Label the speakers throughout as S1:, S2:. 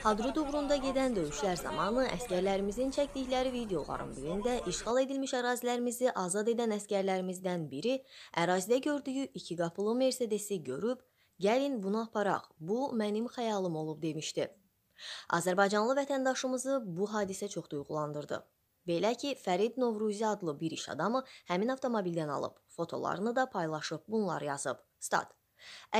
S1: Hadrut uğrunda gedən döyüşlər zamanı əskərlərimizin çəkdikləri videoların birində işğal edilmiş ərazilərimizi azad edən əskərlərimizdən biri ərazidə gördüyü iki qapılı Mercedesi görüb, gəlin bunu aparaq, bu mənim xəyalım olub demişdi. Azərbaycanlı vətəndaşımızı bu hadisə çox duyğulandırdı. Belə ki, Fərid Novruzi adlı bir iş adamı həmin avtomobildən alıb, fotolarını da paylaşıb, bunlar yazıb. Stat.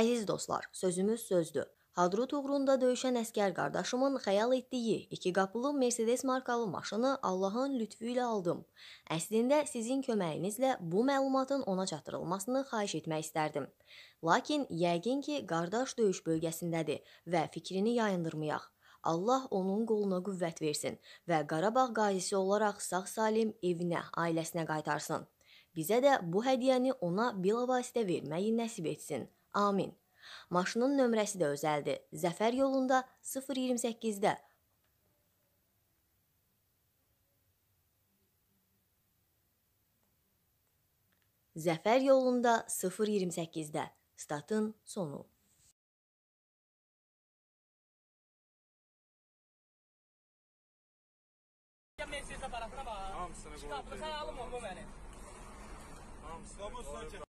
S1: Əziz dostlar, sözümüz sözdür. Hadrut uğrunda döyüşən əskər qardaşımın xəyal etdiyi iki qapılı Mercedes markalı maşını Allahın lütfü ilə aldım. Əslində sizin köməyinizlə bu məlumatın ona çatdırılmasını xahiş etmək istərdim. Lakin yəqin ki, qardaş döyüş bölgəsindədir və fikrini yayındırmayaq. Allah onun qoluna qüvvət versin və Qarabağ qazisi olaraq sağ-salim evinə, ailəsinə qaytarsın. Bizə də bu hədiyyəni ona bilavasitə verməyi nəsib etsin. Amin. Maşının nömrəsi də özəldir. Zəfər yolunda 028-də Zəfər yolunda 028-də. Statın sonu.
S2: Hamısını qoydum. Çıxartdı, xəyalım olma mənim. Hamısını qoydum.